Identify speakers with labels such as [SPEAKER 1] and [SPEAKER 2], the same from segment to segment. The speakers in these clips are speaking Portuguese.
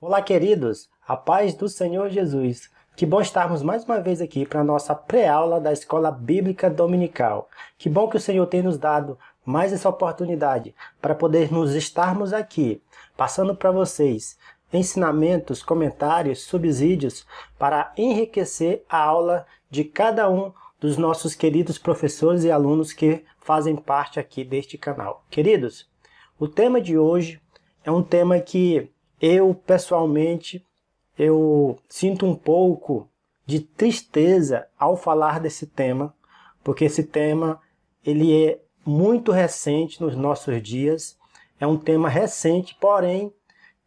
[SPEAKER 1] Olá, queridos, a paz do Senhor Jesus. Que bom estarmos mais uma vez aqui para a nossa pré-aula da Escola Bíblica Dominical. Que bom que o Senhor tem nos dado mais essa oportunidade para podermos estarmos aqui, passando para vocês ensinamentos, comentários, subsídios para enriquecer a aula de cada um dos nossos queridos professores e alunos que fazem parte aqui deste canal. Queridos, o tema de hoje é um tema que eu pessoalmente eu sinto um pouco de tristeza ao falar desse tema, porque esse tema ele é muito recente nos nossos dias, é um tema recente, porém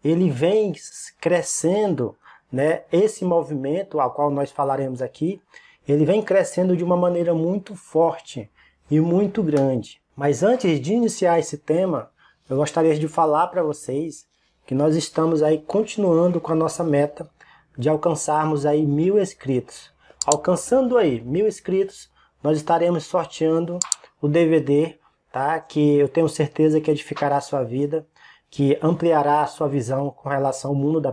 [SPEAKER 1] ele vem crescendo, né? Esse movimento ao qual nós falaremos aqui, ele vem crescendo de uma maneira muito forte e muito grande. Mas antes de iniciar esse tema, eu gostaria de falar para vocês que nós estamos aí continuando com a nossa meta de alcançarmos aí mil inscritos. Alcançando aí mil inscritos, nós estaremos sorteando o DVD, tá? Que eu tenho certeza que edificará a sua vida, que ampliará a sua visão com relação ao mundo da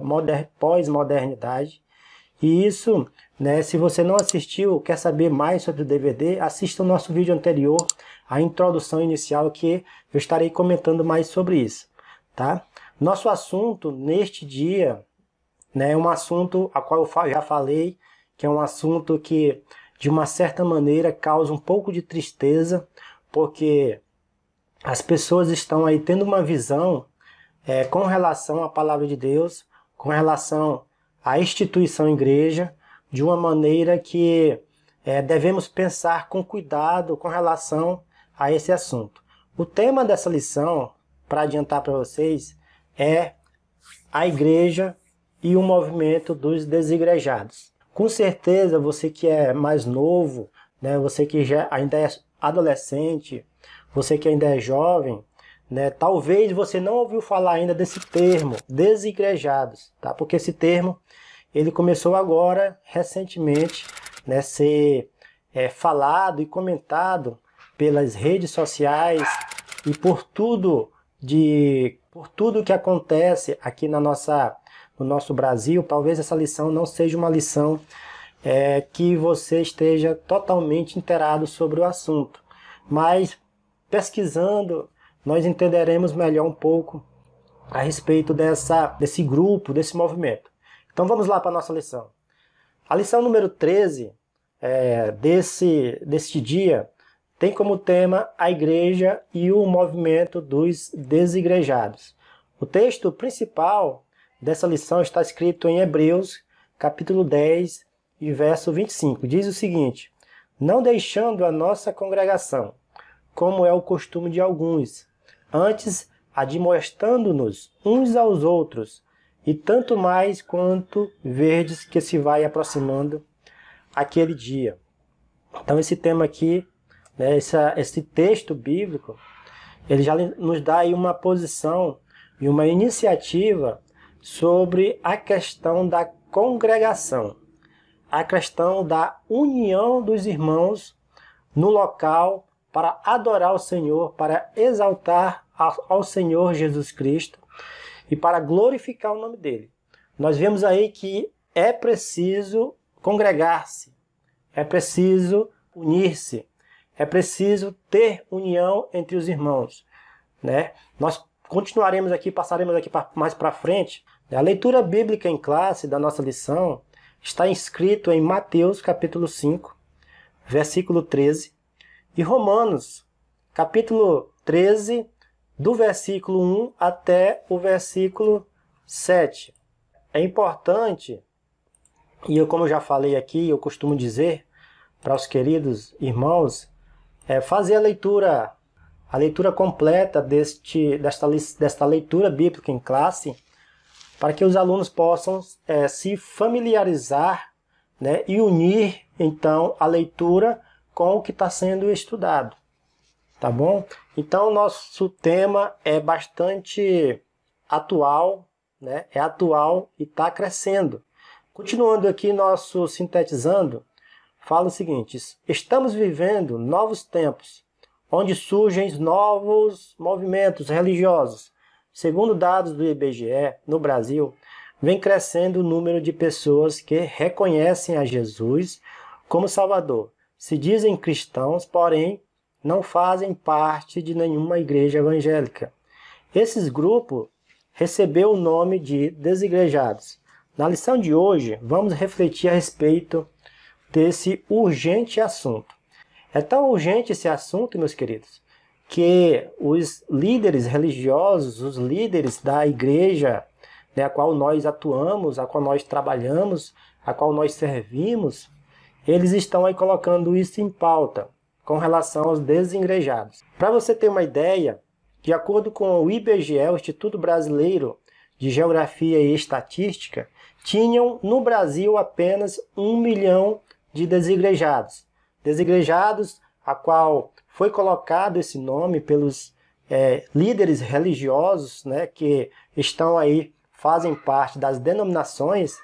[SPEAKER 1] pós-modernidade e isso, né, se você não assistiu, quer saber mais sobre o DVD, assista o nosso vídeo anterior, a introdução inicial, que eu estarei comentando mais sobre isso, tá? Nosso assunto neste dia né, é um assunto a qual eu já falei, que é um assunto que, de uma certa maneira, causa um pouco de tristeza, porque as pessoas estão aí tendo uma visão é, com relação à palavra de Deus, com relação a instituição igreja de uma maneira que é, devemos pensar com cuidado com relação a esse assunto. O tema dessa lição, para adiantar para vocês, é a igreja e o movimento dos desigrejados. Com certeza, você que é mais novo, né, você que já ainda é adolescente, você que ainda é jovem, né, talvez você não ouviu falar ainda desse termo, desigrejados, tá? porque esse termo ele começou agora, recentemente, né, ser é, falado e comentado pelas redes sociais e por tudo de por tudo que acontece aqui na nossa no nosso Brasil, talvez essa lição não seja uma lição é, que você esteja totalmente inteirado sobre o assunto, mas pesquisando nós entenderemos melhor um pouco a respeito dessa, desse grupo, desse movimento. Então vamos lá para a nossa lição. A lição número 13 é, desse, deste dia tem como tema a igreja e o movimento dos desigrejados. O texto principal dessa lição está escrito em Hebreus, capítulo 10 e verso 25. Diz o seguinte: Não deixando a nossa congregação, como é o costume de alguns, antes admoestando-nos uns aos outros, e tanto mais quanto verdes que se vai aproximando aquele dia. Então esse tema aqui, né, essa, esse texto bíblico, ele já nos dá aí uma posição e uma iniciativa sobre a questão da congregação, a questão da união dos irmãos no local para adorar o Senhor, para exaltar ao Senhor Jesus Cristo e para glorificar o nome dele. Nós vemos aí que é preciso congregar-se, é preciso unir-se, é preciso ter união entre os irmãos. Né? Nós continuaremos aqui, passaremos aqui mais para frente. A leitura bíblica em classe da nossa lição está inscrito em Mateus capítulo 5, versículo 13, e Romanos capítulo 13, do versículo 1 até o versículo 7. É importante, e eu, como eu já falei aqui, eu costumo dizer para os queridos irmãos, é fazer a leitura, a leitura completa deste, desta, desta leitura bíblica em classe, para que os alunos possam é, se familiarizar né, e unir, então, a leitura com o que está sendo estudado. Tá bom? Então, nosso tema é bastante atual, né? é atual e está crescendo. Continuando aqui nosso sintetizando, fala o seguinte: estamos vivendo novos tempos, onde surgem novos movimentos religiosos. Segundo dados do IBGE, no Brasil, vem crescendo o número de pessoas que reconhecem a Jesus como Salvador. Se dizem cristãos, porém não fazem parte de nenhuma igreja evangélica. Esses grupos recebeu o nome de desigrejados. Na lição de hoje, vamos refletir a respeito desse urgente assunto. É tão urgente esse assunto, meus queridos, que os líderes religiosos, os líderes da igreja, né, a qual nós atuamos, a qual nós trabalhamos, a qual nós servimos, eles estão aí colocando isso em pauta com relação aos desengrejados. Para você ter uma ideia, de acordo com o IBGE, o Instituto Brasileiro de Geografia e Estatística, tinham no Brasil apenas um milhão de desigrejados. Desigrejados, a qual foi colocado esse nome pelos é, líderes religiosos né, que estão aí, fazem parte das denominações,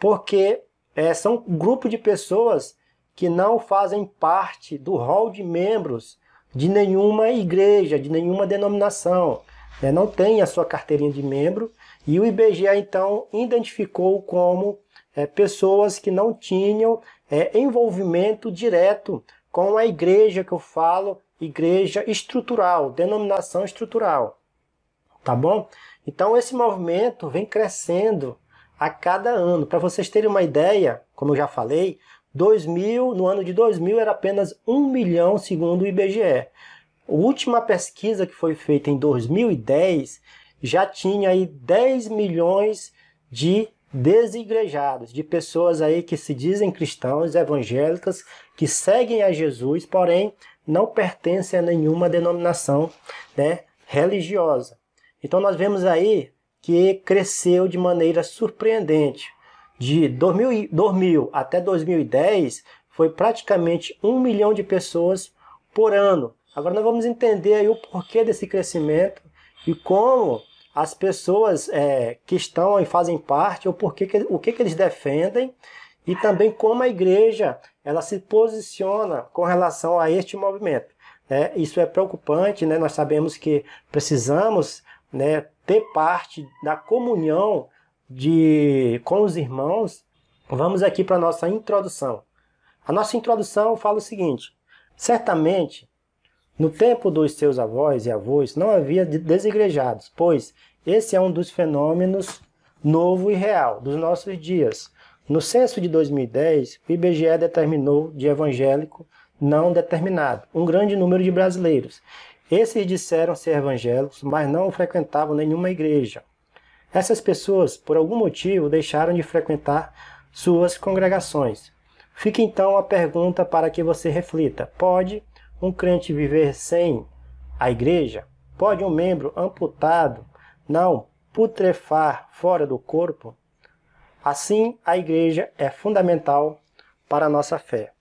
[SPEAKER 1] porque é, são um grupo de pessoas que não fazem parte do hall de membros de nenhuma igreja, de nenhuma denominação. Né? Não tem a sua carteirinha de membro e o IBGE então identificou como é, pessoas que não tinham é, envolvimento direto com a igreja que eu falo, igreja estrutural, denominação estrutural. Tá bom? Então esse movimento vem crescendo a cada ano. Para vocês terem uma ideia, como eu já falei, 2000, no ano de 2000 era apenas 1 milhão, segundo o IBGE. A última pesquisa que foi feita em 2010 já tinha aí 10 milhões de desigrejados, de pessoas aí que se dizem cristãos, evangélicas, que seguem a Jesus, porém não pertencem a nenhuma denominação né, religiosa. Então nós vemos aí que cresceu de maneira surpreendente de 2000, 2000 até 2010 foi praticamente um milhão de pessoas por ano. Agora nós vamos entender aí o porquê desse crescimento e como as pessoas é, que estão e fazem parte, o porquê que, o que, que eles defendem e também como a igreja ela se posiciona com relação a este movimento. É, isso é preocupante, né? nós sabemos que precisamos né, ter parte da comunhão de com os irmãos, vamos aqui para a nossa introdução. A nossa introdução fala o seguinte: certamente, no tempo dos seus avós e avós, não havia desigrejados, pois esse é um dos fenômenos novo e real dos nossos dias. No censo de 2010, o IBGE determinou de evangélico não determinado um grande número de brasileiros. Esses disseram ser evangélicos, mas não frequentavam nenhuma igreja. Essas pessoas, por algum motivo, deixaram de frequentar suas congregações. Fica então a pergunta para que você reflita: pode um crente viver sem a igreja? Pode um membro amputado não putrefar fora do corpo? Assim, a igreja é fundamental para a nossa fé.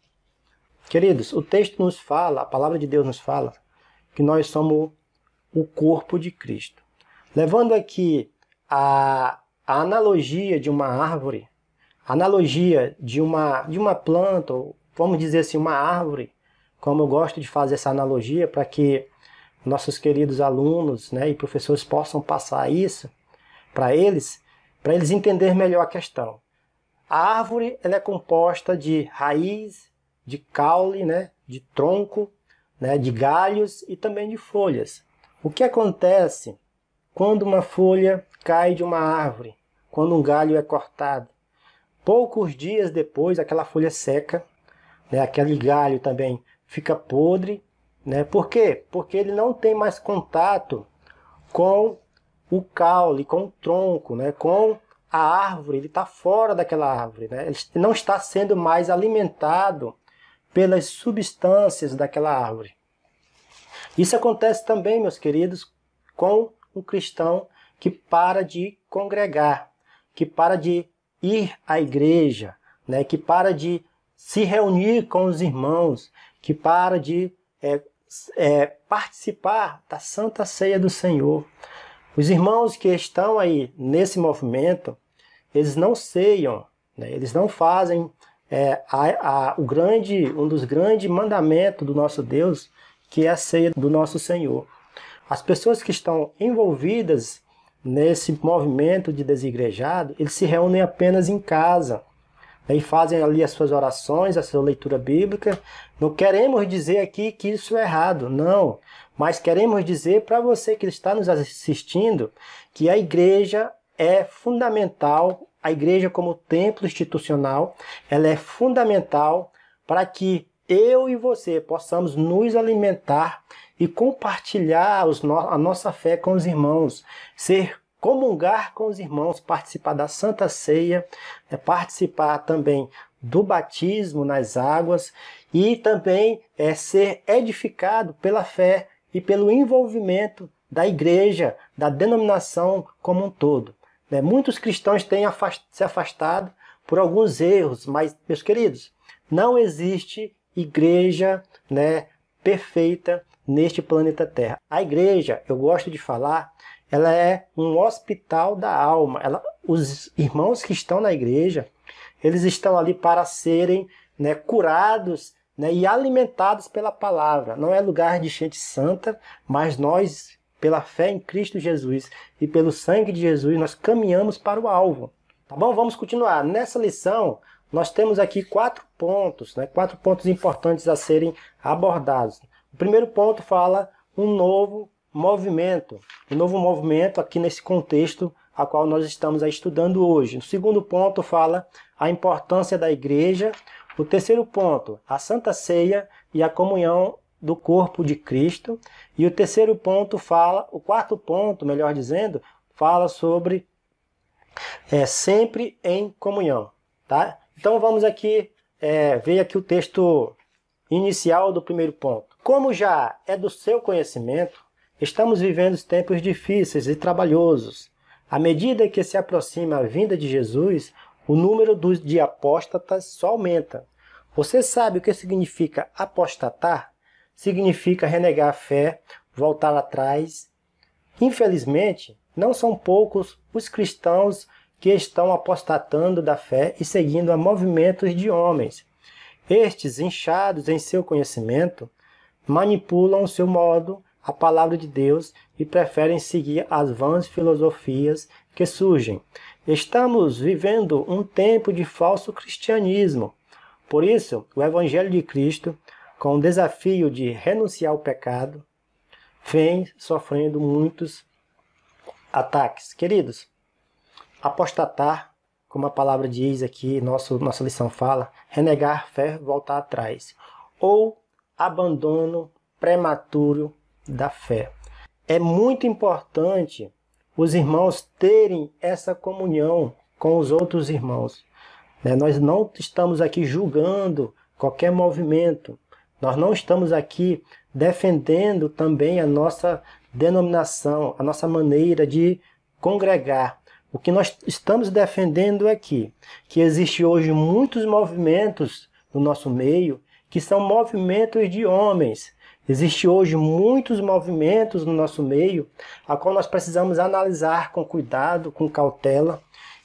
[SPEAKER 1] Queridos, o texto nos fala, a palavra de Deus nos fala, que nós somos o corpo de Cristo. Levando aqui a, a analogia de uma árvore, a analogia de uma, de uma planta, ou vamos dizer assim, uma árvore, como eu gosto de fazer essa analogia para que nossos queridos alunos né, e professores possam passar isso para eles, para eles entenderem melhor a questão. A árvore ela é composta de raiz, de caule, né, de tronco, né, de galhos e também de folhas. O que acontece quando uma folha cai de uma árvore, quando um galho é cortado. Poucos dias depois, aquela folha seca, né, aquele galho também fica podre. Né? Por quê? Porque ele não tem mais contato com o caule, com o tronco, né? com a árvore, ele está fora daquela árvore. Né? Ele não está sendo mais alimentado pelas substâncias daquela árvore. Isso acontece também, meus queridos, com um cristão que para de congregar, que para de ir à igreja, né, que para de se reunir com os irmãos, que para de é, é, participar da Santa Ceia do Senhor. Os irmãos que estão aí nesse movimento, eles não ceiam, né, eles não fazem é, a, a, o grande, um dos grandes mandamentos do nosso Deus, que é a ceia do nosso Senhor. As pessoas que estão envolvidas nesse movimento de desigrejado, eles se reúnem apenas em casa. Aí né, fazem ali as suas orações, a sua leitura bíblica. Não queremos dizer aqui que isso é errado, não. Mas queremos dizer para você que está nos assistindo que a igreja é fundamental, a igreja como templo institucional, ela é fundamental para que eu e você possamos nos alimentar e compartilhar no a nossa fé com os irmãos, ser comungar com os irmãos, participar da Santa Ceia, é, participar também do batismo nas águas e também é, ser edificado pela fé e pelo envolvimento da igreja, da denominação como um todo. Né? Muitos cristãos têm afast se afastado por alguns erros, mas, meus queridos, não existe igreja né, perfeita, neste planeta Terra. A igreja, eu gosto de falar, ela é um hospital da alma. Ela, os irmãos que estão na igreja, eles estão ali para serem né, curados né, e alimentados pela palavra. Não é lugar de gente santa, mas nós, pela fé em Cristo Jesus e pelo sangue de Jesus, nós caminhamos para o alvo. Tá bom? Vamos continuar. Nessa lição, nós temos aqui quatro pontos, né, quatro pontos importantes a serem abordados. O primeiro ponto fala um novo movimento, um novo movimento aqui nesse contexto a qual nós estamos estudando hoje. O segundo ponto fala a importância da igreja. O terceiro ponto, a Santa Ceia e a comunhão do corpo de Cristo. E o terceiro ponto fala, o quarto ponto, melhor dizendo, fala sobre é, sempre em comunhão. Tá? Então vamos aqui é, ver aqui o texto inicial do primeiro ponto. Como já é do seu conhecimento, estamos vivendo tempos difíceis e trabalhosos. À medida que se aproxima a vinda de Jesus, o número de apóstatas só aumenta. Você sabe o que significa apostatar? Significa renegar a fé, voltar atrás. Infelizmente, não são poucos os cristãos que estão apostatando da fé e seguindo a movimentos de homens. Estes, inchados em seu conhecimento, manipulam seu modo a palavra de Deus e preferem seguir as vãs filosofias que surgem. Estamos vivendo um tempo de falso cristianismo. Por isso, o Evangelho de Cristo, com o desafio de renunciar ao pecado, vem sofrendo muitos ataques. Queridos, apostatar, como a palavra diz aqui, nosso, nossa lição fala, renegar fé, voltar atrás. Ou abandono prematuro da fé. É muito importante os irmãos terem essa comunhão com os outros irmãos. Né? Nós não estamos aqui julgando qualquer movimento, nós não estamos aqui defendendo também a nossa denominação, a nossa maneira de congregar. O que nós estamos defendendo aqui, é que existe hoje muitos movimentos no nosso meio que são movimentos de homens. Existem hoje muitos movimentos no nosso meio, a qual nós precisamos analisar com cuidado, com cautela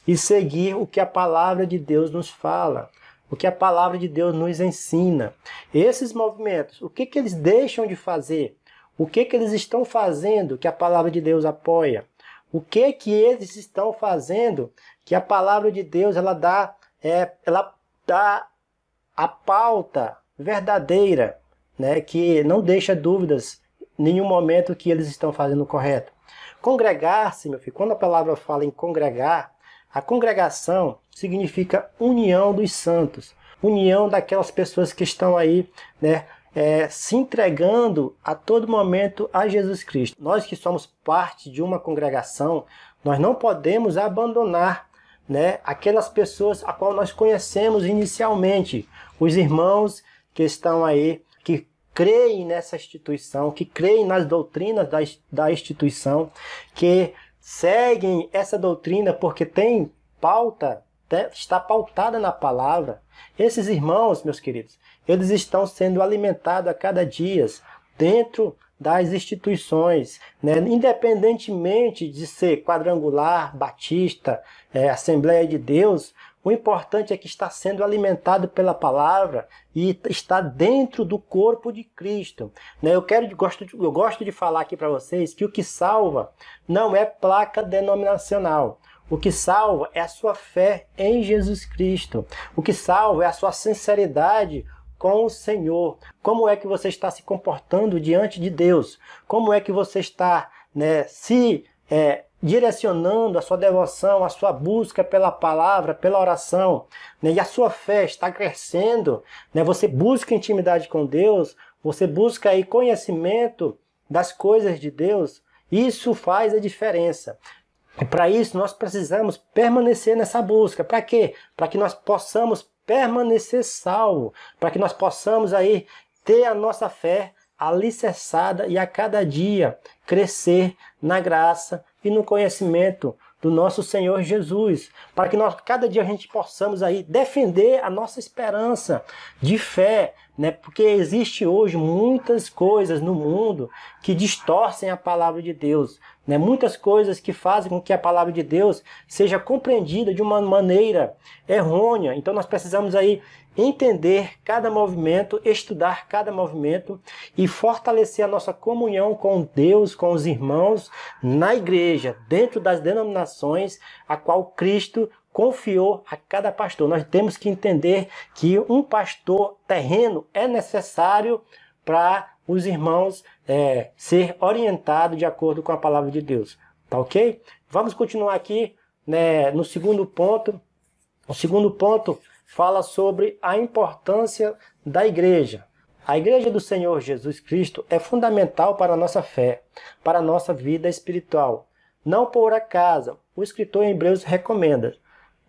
[SPEAKER 1] e seguir o que a palavra de Deus nos fala, o que a palavra de Deus nos ensina. Esses movimentos, o que, que eles deixam de fazer? O que, que eles estão fazendo que a palavra de Deus apoia? O que que eles estão fazendo que a palavra de Deus ela dá, é, ela dá a pauta verdadeira, né, que não deixa dúvidas em nenhum momento que eles estão fazendo o correto. Congregar-se, meu filho, quando a palavra fala em congregar, a congregação significa união dos santos, união daquelas pessoas que estão aí, né, é, se entregando a todo momento a Jesus Cristo. Nós que somos parte de uma congregação, nós não podemos abandonar né, aquelas pessoas a qual nós conhecemos inicialmente, os irmãos que estão aí, que creem nessa instituição, que creem nas doutrinas da, da instituição, que seguem essa doutrina porque tem pauta, né, está pautada na palavra. Esses irmãos, meus queridos, eles estão sendo alimentados a cada dia dentro das instituições, né? independentemente de ser quadrangular, batista, é, Assembleia de Deus, o importante é que está sendo alimentado pela palavra e está dentro do corpo de Cristo. Né? Eu quero, gosto, eu gosto de falar aqui para vocês que o que salva não é placa denominacional. O que salva é a sua fé em Jesus Cristo. O que salva é a sua sinceridade com o Senhor. Como é que você está se comportando diante de Deus? Como é que você está né, se é, direcionando a sua devoção, a sua busca pela palavra, pela oração, né? e a sua fé está crescendo, né? você busca intimidade com Deus, você busca aí conhecimento das coisas de Deus, isso faz a diferença. E para isso nós precisamos permanecer nessa busca. Para quê? Para que nós possamos permanecer salvo, para que nós possamos aí ter a nossa fé alicerçada e a cada dia crescer na graça e no conhecimento do nosso Senhor Jesus, para que nós cada dia a gente possamos aí defender a nossa esperança de fé, né? Porque existe hoje muitas coisas no mundo que distorcem a palavra de Deus, né? Muitas coisas que fazem com que a palavra de Deus seja compreendida de uma maneira errônea. Então nós precisamos aí entender cada movimento, estudar cada movimento e fortalecer a nossa comunhão com Deus, com os irmãos, na igreja, dentro das denominações a qual Cristo confiou a cada pastor. Nós temos que entender que um pastor terreno é necessário para os irmãos é, ser orientado de acordo com a palavra de Deus. Tá ok? Vamos continuar aqui né, no segundo ponto. O segundo ponto fala sobre a importância da igreja. A igreja do Senhor Jesus Cristo é fundamental para a nossa fé, para a nossa vida espiritual. Não por acaso, o escritor em Hebreus recomenda,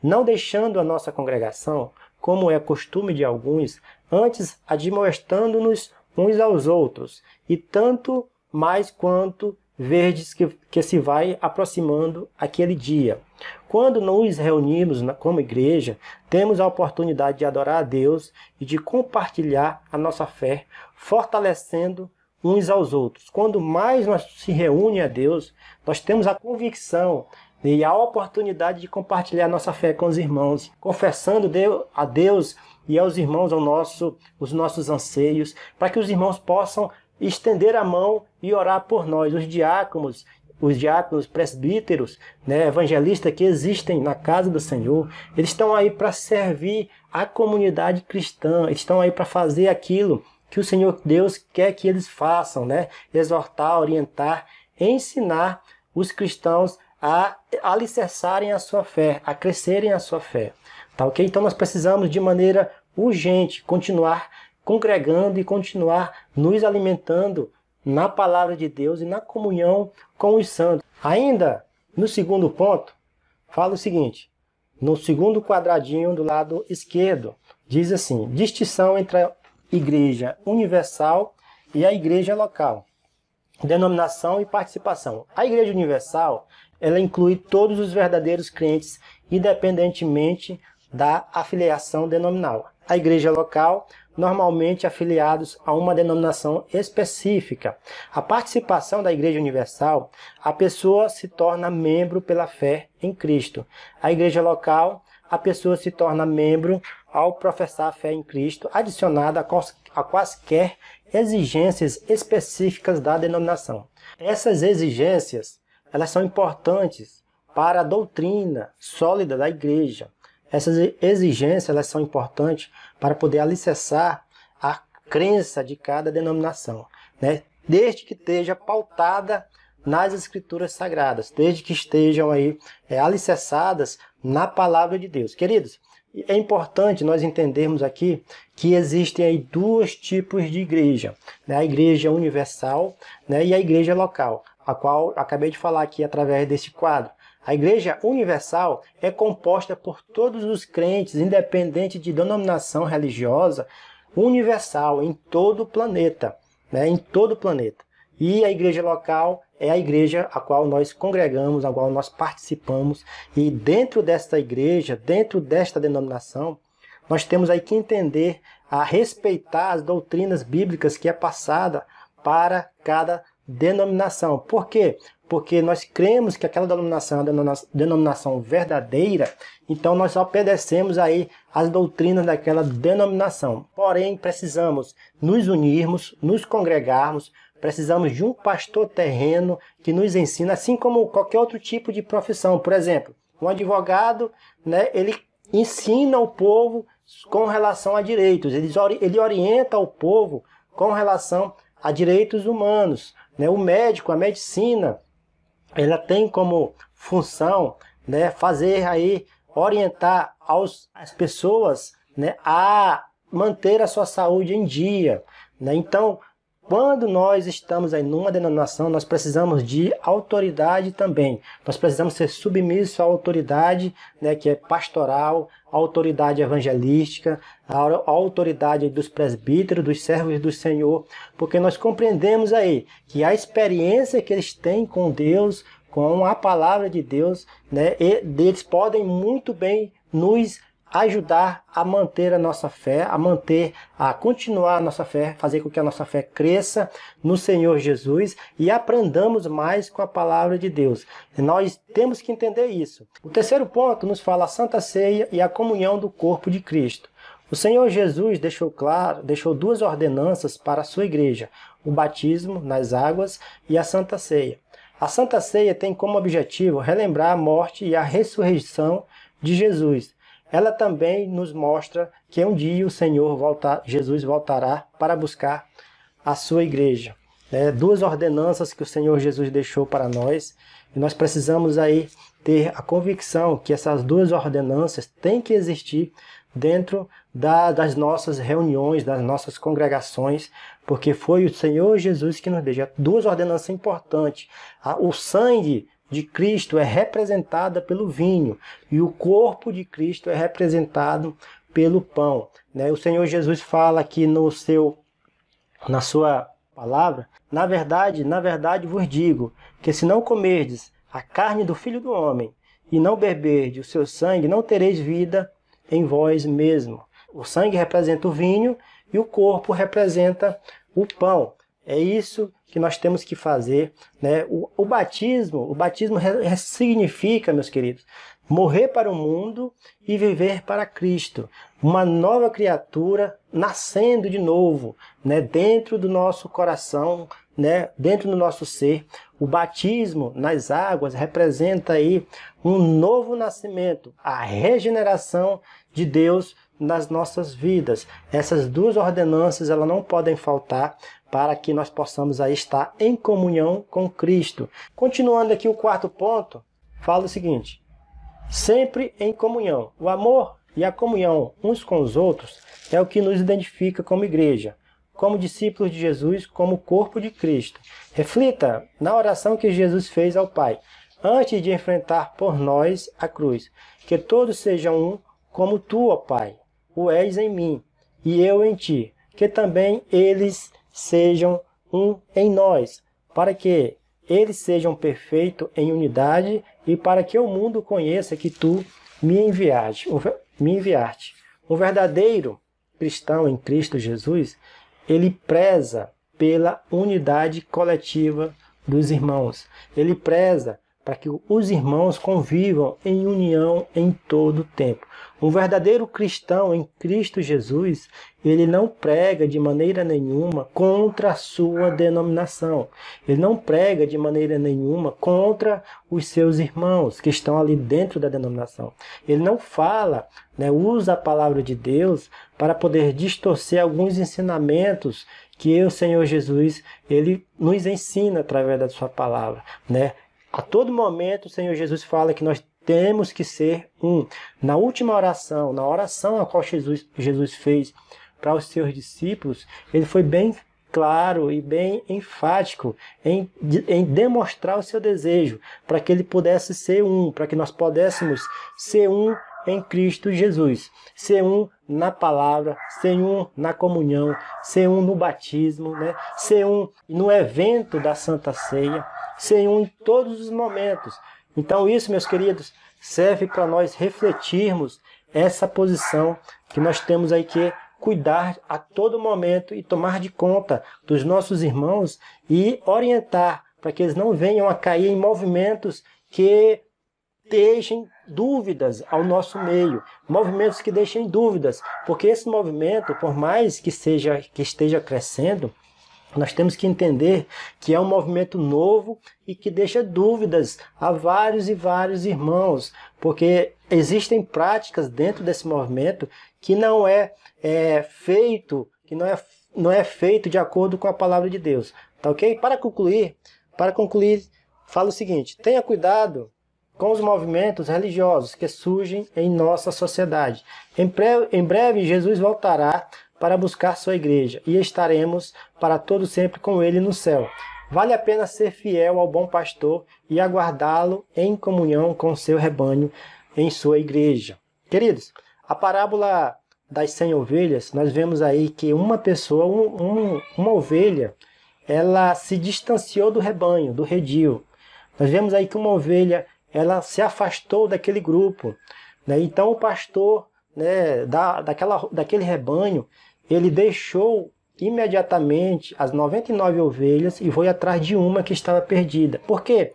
[SPEAKER 1] não deixando a nossa congregação, como é costume de alguns, antes admoestando-nos uns aos outros, e tanto mais quanto verdes que, que se vai aproximando aquele dia. Quando nos reunimos como igreja, temos a oportunidade de adorar a Deus e de compartilhar a nossa fé, fortalecendo uns aos outros. Quando mais nós se reúne a Deus, nós temos a convicção e a oportunidade de compartilhar nossa fé com os irmãos, confessando a Deus e aos irmãos ao nosso, os nossos anseios, para que os irmãos possam estender a mão e orar por nós. Os diáconos os diáconos, presbíteros, né, evangelistas que existem na casa do Senhor, eles estão aí para servir a comunidade cristã, eles estão aí para fazer aquilo que o Senhor Deus quer que eles façam, né? Exortar, orientar, ensinar os cristãos a alicerçarem a sua fé, a crescerem a sua fé. Tá ok? Então nós precisamos de maneira urgente continuar congregando e continuar nos alimentando na palavra de Deus e na comunhão com os santos. Ainda no segundo ponto, fala o seguinte: no segundo quadradinho do lado esquerdo, diz assim: distinção entre a igreja universal e a igreja local. Denominação e participação. A igreja universal, ela inclui todos os verdadeiros crentes, independentemente da afiliação denominal à igreja local, normalmente afiliados a uma denominação específica. A participação da Igreja Universal, a pessoa se torna membro pela fé em Cristo. A igreja local, a pessoa se torna membro ao professar a fé em Cristo, adicionada a quaisquer exigências específicas da denominação. Essas exigências, elas são importantes para a doutrina sólida da igreja. Essas exigências elas são importantes para poder alicerçar a crença de cada denominação, né? desde que esteja pautada nas escrituras sagradas, desde que estejam aí é, alicerçadas na palavra de Deus. Queridos, é importante nós entendermos aqui que existem aí dois tipos de igreja, né? a igreja universal né? e a igreja local, a qual acabei de falar aqui através desse quadro. A Igreja Universal é composta por todos os crentes, independente de denominação religiosa, universal em todo o planeta, né? em todo o planeta. E a igreja local é a igreja a qual nós congregamos, a qual nós participamos. E dentro desta igreja, dentro desta denominação, nós temos aí que entender a respeitar as doutrinas bíblicas que é passada para cada denominação. Por quê? Porque nós cremos que aquela denominação é a denominação verdadeira, então nós obedecemos aí as doutrinas daquela denominação. Porém, precisamos nos unirmos, nos congregarmos, precisamos de um pastor terreno que nos ensina, assim como qualquer outro tipo de profissão. Por exemplo, um advogado, né, ele ensina o povo com relação a direitos, ele orienta o povo com relação a direitos humanos. Né? O médico, a medicina, ela tem como função né, fazer aí, orientar aos, as pessoas né, a manter a sua saúde em dia. Né? Então, quando nós estamos em numa denominação, nós precisamos de autoridade também. Nós precisamos ser submissos à autoridade, né, que é pastoral, autoridade evangelística, a autoridade dos presbíteros, dos servos do Senhor, porque nós compreendemos aí que a experiência que eles têm com Deus, com a palavra de Deus, né, eles podem muito bem nos ajudar a manter a nossa fé, a manter, a continuar a nossa fé, fazer com que a nossa fé cresça no Senhor Jesus e aprendamos mais com a palavra de Deus. Nós temos que entender isso. O terceiro ponto nos fala a Santa Ceia e a comunhão do corpo de Cristo. O Senhor Jesus deixou claro, deixou duas ordenanças para a sua igreja: o batismo nas águas e a Santa Ceia. A Santa Ceia tem como objetivo relembrar a morte e a ressurreição de Jesus ela também nos mostra que um dia o Senhor voltar, Jesus voltará para buscar a sua igreja. É, duas ordenanças que o Senhor Jesus deixou para nós e nós precisamos aí ter a convicção que essas duas ordenanças têm que existir dentro da, das nossas reuniões, das nossas congregações, porque foi o Senhor Jesus que nos deixou duas ordenanças importantes: o sangue de Cristo é representada pelo vinho e o corpo de Cristo é representado pelo pão. Né? O Senhor Jesus fala aqui no seu, na sua palavra, na verdade, na verdade vos digo que se não comerdes a carne do Filho do Homem e não beberdes o seu sangue, não tereis vida em vós mesmo. O sangue representa o vinho e o corpo representa o pão. É isso que nós temos que fazer. Né? O, o batismo, o batismo significa, meus queridos, morrer para o mundo e viver para Cristo, uma nova criatura nascendo de novo, né, dentro do nosso coração, né, dentro do nosso ser. O batismo nas águas representa aí um novo nascimento, a regeneração de Deus nas nossas vidas. Essas duas ordenanças, elas não podem faltar para que nós possamos aí estar em comunhão com Cristo. Continuando aqui o quarto ponto, fala o seguinte: sempre em comunhão. O amor e a comunhão uns com os outros é o que nos identifica como igreja, como discípulos de Jesus, como corpo de Cristo. Reflita na oração que Jesus fez ao Pai antes de enfrentar por nós a cruz. Que todos sejam um, como tu, ó Pai, o és em mim e eu em ti. Que também eles sejam um em nós, para que eles sejam perfeitos em unidade e para que o mundo conheça que tu me enviaste. Me enviaste. O verdadeiro cristão em Cristo Jesus, ele preza pela unidade coletiva dos irmãos. Ele preza para que os irmãos convivam em união em todo o tempo. Um verdadeiro cristão em Cristo Jesus, ele não prega de maneira nenhuma contra a sua denominação. Ele não prega de maneira nenhuma contra os seus irmãos que estão ali dentro da denominação. Ele não fala, né, usa a palavra de Deus para poder distorcer alguns ensinamentos que o Senhor Jesus ele nos ensina através da sua palavra, né? A todo momento o Senhor Jesus fala que nós temos que ser um. Na última oração, na oração a qual Jesus, Jesus fez para os seus discípulos, ele foi bem claro e bem enfático em, em demonstrar o seu desejo para que ele pudesse ser um, para que nós pudéssemos ser um em Cristo Jesus, ser um na palavra, ser um na comunhão, ser um no batismo, né? ser um no evento da Santa Ceia, ser um em todos os momentos. Então, isso, meus queridos, serve para nós refletirmos essa posição que nós temos aí que cuidar a todo momento e tomar de conta dos nossos irmãos e orientar para que eles não venham a cair em movimentos que deixem dúvidas ao nosso meio, movimentos que deixem dúvidas, porque esse movimento, por mais que seja que esteja crescendo, nós temos que entender que é um movimento novo e que deixa dúvidas a vários e vários irmãos, porque existem práticas dentro desse movimento que não é, é feito, que não é, não é feito de acordo com a palavra de Deus, tá ok? Para concluir, para concluir, falo o seguinte: tenha cuidado com os movimentos religiosos que surgem em nossa sociedade. Em, breve, em breve Jesus voltará para buscar sua igreja e estaremos para todo sempre com ele no céu. Vale a pena ser fiel ao bom pastor e aguardá-lo em comunhão com seu rebanho em sua igreja. Queridos, a parábola das 100 ovelhas, nós vemos aí que uma pessoa, um, um, uma ovelha, ela se distanciou do rebanho, do redil. Nós vemos aí que uma ovelha ela se afastou daquele grupo. Né? Então o pastor né, da, daquela, daquele rebanho, ele deixou imediatamente as 99 ovelhas e foi atrás de uma que estava perdida. Por quê?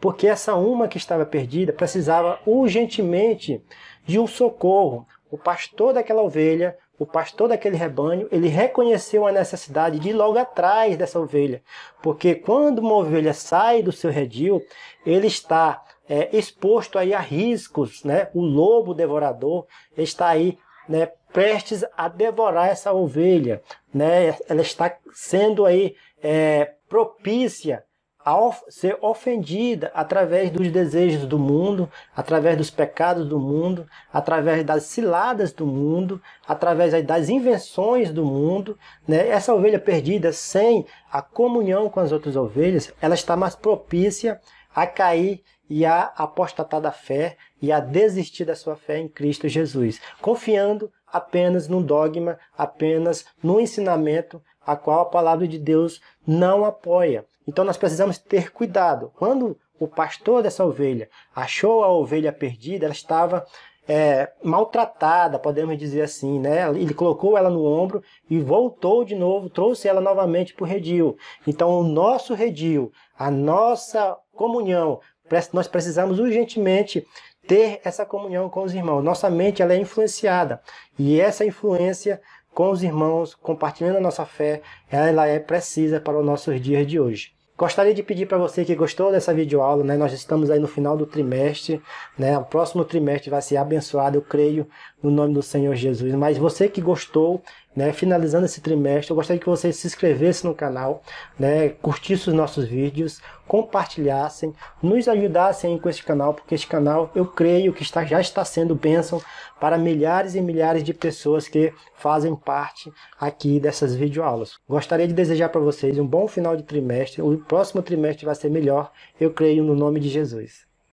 [SPEAKER 1] Porque essa uma que estava perdida precisava urgentemente de um socorro. O pastor daquela ovelha, o pastor daquele rebanho, ele reconheceu a necessidade de ir logo atrás dessa ovelha. Porque quando uma ovelha sai do seu redil, ele está é, exposto aí a riscos, né? O lobo devorador está aí, né? Prestes a devorar essa ovelha, né? Ela está sendo aí é, propícia a of ser ofendida através dos desejos do mundo, através dos pecados do mundo, através das ciladas do mundo, através das invenções do mundo. Né? Essa ovelha perdida, sem a comunhão com as outras ovelhas, ela está mais propícia a cair e a apostatar da fé e a desistir da sua fé em Cristo Jesus, confiando apenas num dogma, apenas num ensinamento a qual a palavra de Deus não apoia. Então nós precisamos ter cuidado. Quando o pastor dessa ovelha achou a ovelha perdida, ela estava é, maltratada, podemos dizer assim, né? Ele colocou ela no ombro e voltou de novo, trouxe ela novamente para o redil. Então, o nosso redil, a nossa comunhão nós precisamos urgentemente ter essa comunhão com os irmãos. Nossa mente ela é influenciada e essa influência com os irmãos, compartilhando a nossa fé, ela é precisa para os nossos dias de hoje. Gostaria de pedir para você que gostou dessa videoaula, né? Nós estamos aí no final do trimestre, né? O próximo trimestre vai ser abençoado, eu creio, no nome do Senhor Jesus. Mas você que gostou né? Finalizando esse trimestre, eu gostaria que vocês se inscrevessem no canal, né? curtissem os nossos vídeos, compartilhassem, nos ajudassem com este canal, porque este canal eu creio que está, já está sendo bênção para milhares e milhares de pessoas que fazem parte aqui dessas videoaulas. Gostaria de desejar para vocês um bom final de trimestre, o próximo trimestre vai ser melhor, eu creio no nome de Jesus.